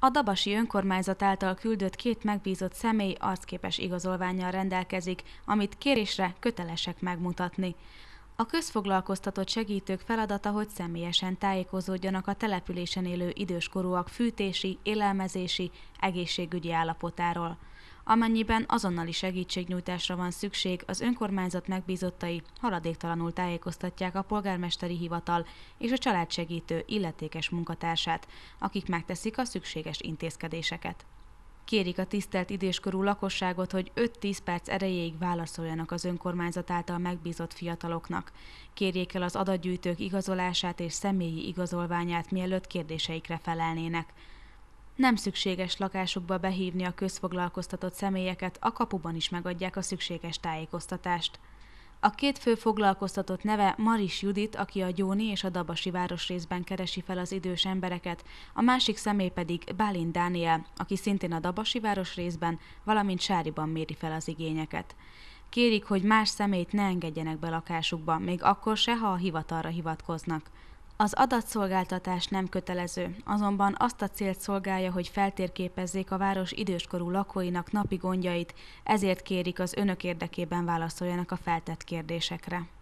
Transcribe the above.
A Dabasi önkormányzat által küldött két megbízott személy arcképes igazolványjal rendelkezik, amit kérésre kötelesek megmutatni. A közfoglalkoztatott segítők feladata, hogy személyesen tájékozódjanak a településen élő időskorúak fűtési, élelmezési, egészségügyi állapotáról amennyiben azonnali segítségnyújtásra van szükség, az önkormányzat megbízottai haladéktalanul tájékoztatják a polgármesteri hivatal és a családsegítő illetékes munkatársát, akik megteszik a szükséges intézkedéseket. Kérik a tisztelt időskorú lakosságot, hogy 5-10 perc erejéig válaszoljanak az önkormányzat által megbízott fiataloknak. Kérjék el az adatgyűjtők igazolását és személyi igazolványát, mielőtt kérdéseikre felelnének nem szükséges lakásukba behívni a közfoglalkoztatott személyeket, a kapuban is megadják a szükséges tájékoztatást. A két fő foglalkoztatott neve Maris Judit, aki a Gyóni és a Dabasi városrészben keresi fel az idős embereket, a másik személy pedig Bálint Dániel, aki szintén a Dabasi városrészben, valamint Sáriban méri fel az igényeket. Kérik, hogy más személyt ne engedjenek be lakásukba, még akkor se, ha a hivatalra hivatkoznak. Az adatszolgáltatás nem kötelező, azonban azt a célt szolgálja, hogy feltérképezzék a város időskorú lakóinak napi gondjait, ezért kérik az önök érdekében válaszoljanak a feltett kérdésekre.